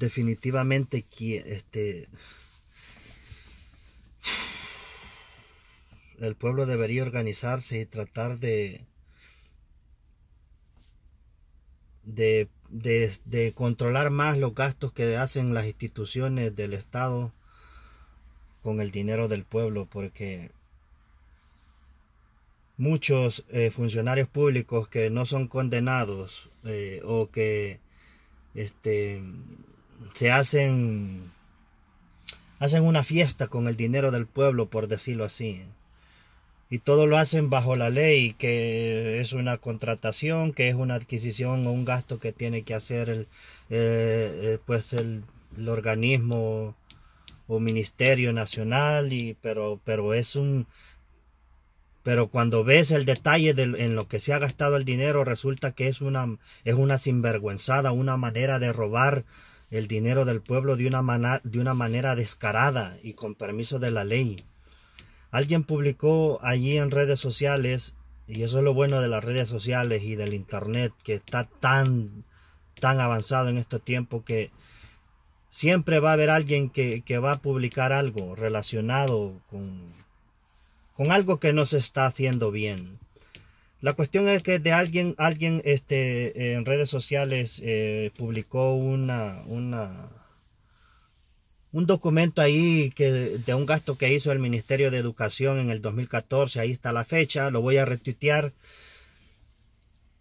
definitivamente este el pueblo debería organizarse y tratar de de, controlar más los gastos que hacen las instituciones del estado con el dinero del pueblo porque muchos eh, funcionarios públicos que no son condenados eh, o que este se hacen, hacen una fiesta con el dinero del pueblo, por decirlo así. Y todo lo hacen bajo la ley, que es una contratación, que es una adquisición o un gasto que tiene que hacer el, eh, eh, pues el, organismo o ministerio nacional y pero pero es un pero cuando ves el detalle de, en lo que se ha gastado el dinero resulta que es una es una sinvergüenzada una manera de robar el dinero del pueblo de una, de una manera descarada y con permiso de la ley. Alguien publicó allí en redes sociales, y eso es lo bueno de las redes sociales y del Internet, que está tan, tan avanzado en este tiempo que siempre va a haber alguien que, va a publicar algo relacionado con algo que no se está haciendo bien. La cuestión es que de alguien, alguien este, en redes sociales eh, publicó un documento ahí que, de un gasto que hizo el Ministerio de Educación en el 2014, ahí está la fecha, lo voy a retuitear.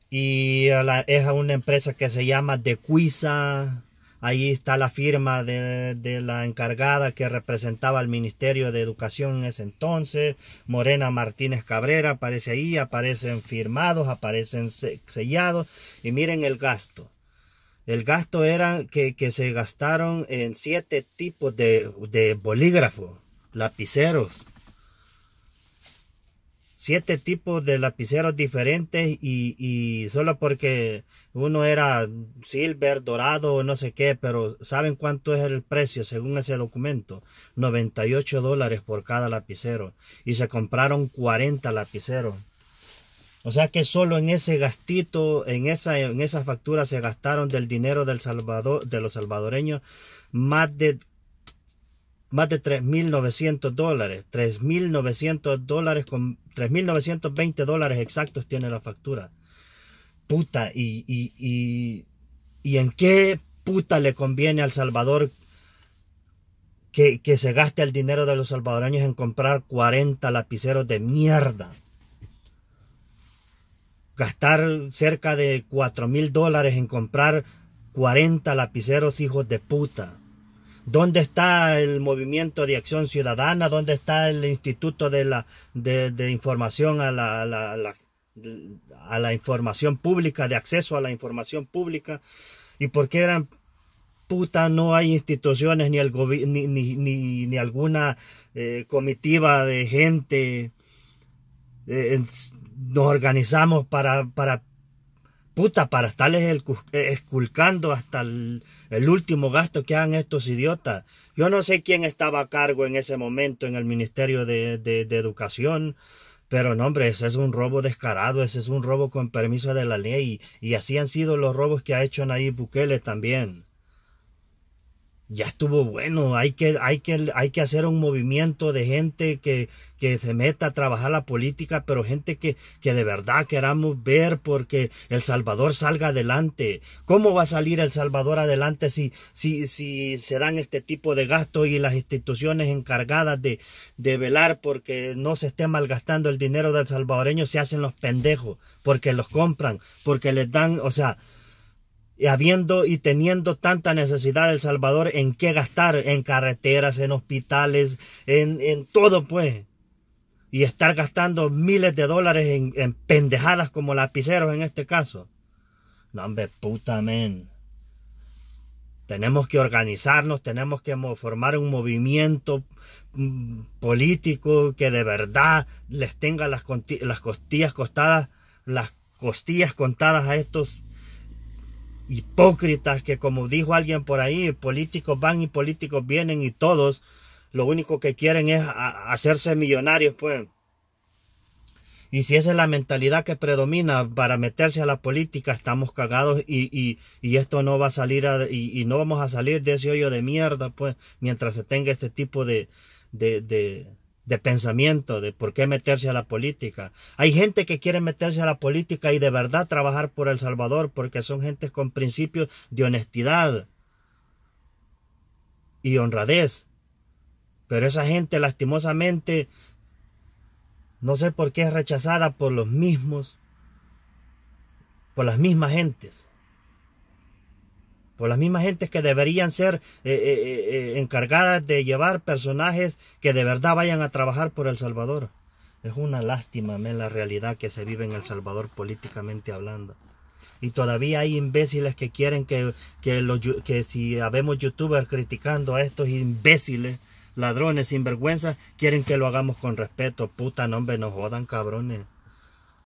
Y es a una empresa que se llama Decuisa Ahí está la firma de, la encargada que representaba al Ministerio de Educación en ese entonces, Morena Martínez Cabrera, aparece ahí, aparecen firmados, aparecen sellados. Y miren el gasto. El gasto era que, que se gastaron en siete tipos de, de bolígrafos, lapiceros, siete tipos de lapiceros diferentes y, y solo porque uno era silver, dorado, no sé qué, pero ¿saben cuánto es el precio según ese documento? 98 dólares por cada lapicero y se compraron 40 lapiceros. O sea que solo en ese gastito, en esa, en esa factura se gastaron del dinero del Salvador, de los salvadoreños más de más de 3.900 dólares, 3.900 dólares con 3.920 dólares exactos tiene la factura. Puta, y, y, en qué puta le conviene al Salvador que, se gaste el dinero de los salvadoreños en comprar 40 lapiceros de mierda. Gastar cerca de cuatro mil dólares en comprar 40 lapiceros hijos de puta. ¿Dónde está el movimiento de acción ciudadana? ¿Dónde está el instituto de la de, información a la, la, información pública, de acceso a la información pública? ¿Y por qué eran puta no hay instituciones ni, el ni, ni, alguna eh, comitiva de gente? Eh, nos organizamos para, para puta, para estarles esculcando hasta el el último gasto que hagan estos idiotas. Yo no sé quién estaba a cargo en ese momento en el Ministerio de, Educación, pero no, hombre, ese es un robo descarado, ese es un robo con permiso de la ley, y así han sido los robos que ha hecho Nayib Bukele también ya estuvo bueno, hay que, hay que, hay que hacer un movimiento de gente que, que se meta a trabajar la política, pero gente que, que de verdad queramos ver porque El Salvador salga adelante. ¿Cómo va a salir El Salvador adelante si, si, si se dan este tipo de gastos y las instituciones encargadas de, de velar porque no se esté malgastando el dinero del salvadoreño se hacen los pendejos, porque los compran, porque les dan, o sea, habiendo y teniendo tanta necesidad del Salvador en qué gastar, en carreteras, en hospitales, en, en todo pues. Y estar gastando miles de dólares en, en pendejadas como lapiceros en este caso. No, hombre, puta men. Tenemos que organizarnos, tenemos que formar un movimiento mm, político que de verdad les tenga las, las costillas costadas, las costillas contadas a estos hipócritas que como dijo alguien por ahí, políticos van y políticos vienen y todos lo único que quieren es hacerse millonarios, pues. Y si esa es la mentalidad que predomina para meterse a la política, estamos cagados y, y, y esto no va a salir y, no vamos a salir de ese hoyo de mierda, pues, mientras se tenga este tipo de, de, de pensamiento, de por qué meterse a la política. Hay gente que quiere meterse a la política y de verdad trabajar por El Salvador porque son gentes con principios de honestidad y honradez. Pero esa gente lastimosamente, no sé por qué es rechazada por los mismos, por las mismas gentes por las mismas gentes que deberían ser eh, eh, eh, encargadas de llevar personajes que de verdad vayan a trabajar por El Salvador. Es una lástima, me la realidad que se vive en El Salvador políticamente hablando. Y todavía hay imbéciles que quieren que, que, si habemos youtubers criticando a estos imbéciles, ladrones, sinvergüenzas, quieren que lo hagamos con respeto. Puta, no, hombre, jodan, cabrones.